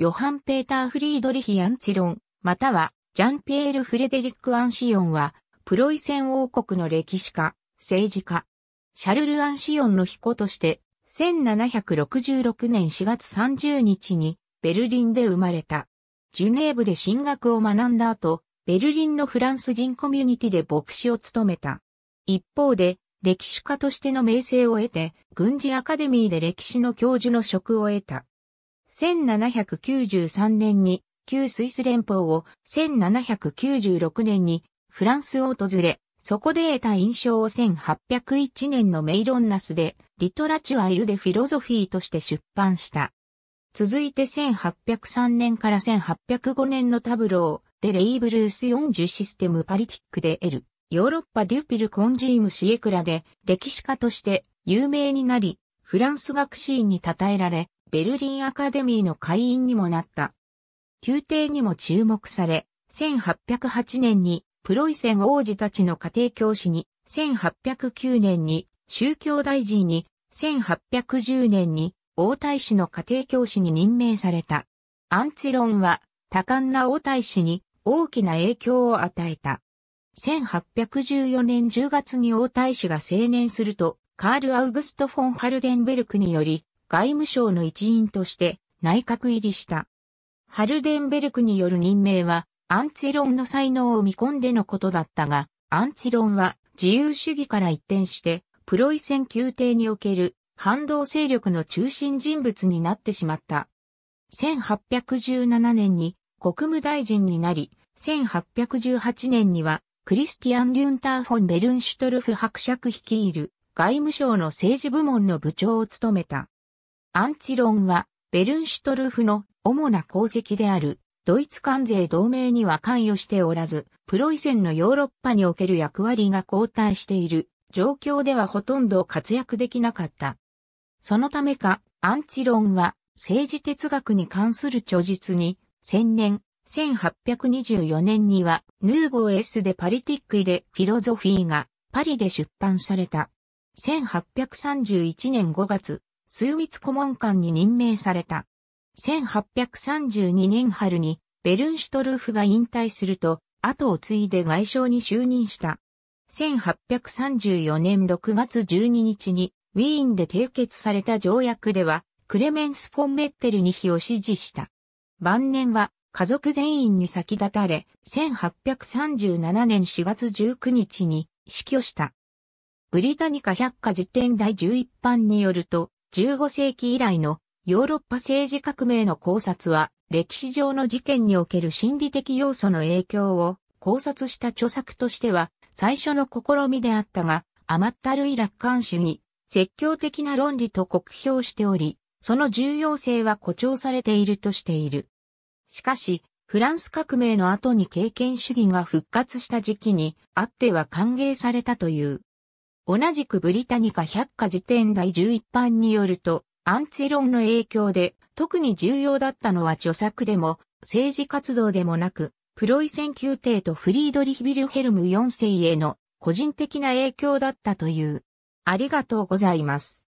ヨハン・ペーター・フリードリヒ・アンチロン、または、ジャンピエール・フレデリック・アンシオンは、プロイセン王国の歴史家、政治家、シャルル・アンシオンの彦として、1766年4月30日に、ベルリンで生まれた。ジュネーブで進学を学んだ後、ベルリンのフランス人コミュニティで牧師を務めた。一方で、歴史家としての名声を得て、軍事アカデミーで歴史の教授の職を得た。1793年に旧スイス連邦を、1796年にフランスを訪れ、そこで得た印象を1801年のメイロンナスで、リトラチュアイルでフィロソフィーとして出版した。続いて1803年から1805年のタブロー、でレイブルース40システムパリティックで得る、ヨーロッパデュピルコンジームシエクラで歴史家として有名になり、フランス学士院に称えられ、ベルリンアカデミーの会員にもなった。宮廷にも注目され、1808年にプロイセン王子たちの家庭教師に、1809年に宗教大臣に、1810年に王太子の家庭教師に任命された。アンツェロンは多感な王太子に大きな影響を与えた。1814年10月に王太子が成年すると、カール・アウグスト・フォン・ハルデンベルクにより、外務省の一員として内閣入りした。ハルデンベルクによる任命は、アンツェロンの才能を見込んでのことだったが、アンツェロンは自由主義から一転して、プロイセン宮廷における反動勢力の中心人物になってしまった。1817年に国務大臣になり、1818年にはクリスティアン・デュンター・フォン・ベルンシュトルフ伯爵率いる外務省の政治部門の部長を務めた。アンチロンは、ベルンシュトルフの主な功績である、ドイツ関税同盟には関与しておらず、プロイセンのヨーロッパにおける役割が後退している状況ではほとんど活躍できなかった。そのためか、アンチロンは政治哲学に関する著述に、千年、1824年には、ヌーボー S でパリティックイでフィロゾフィーがパリで出版された。1831年5月、枢密顧問官に任命された。1832年春にベルンシュトルーフが引退すると、後を継いで外相に就任した。1834年6月12日にウィーンで締結された条約では、クレメンス・フォン・メッテルに日を支持した。晩年は家族全員に先立たれ、1837年4月19日に死去した。ブリタニカ百科辞典第11版によると、15世紀以来のヨーロッパ政治革命の考察は歴史上の事件における心理的要素の影響を考察した著作としては最初の試みであったが甘ったるい楽観主義、説教的な論理と酷評しており、その重要性は誇張されているとしている。しかし、フランス革命の後に経験主義が復活した時期にあっては歓迎されたという。同じくブリタニカ百科事典第11版によると、アンツェロンの影響で、特に重要だったのは著作でも、政治活動でもなく、プロイセン宮廷とフリードリヒビルヘルム4世への個人的な影響だったという。ありがとうございます。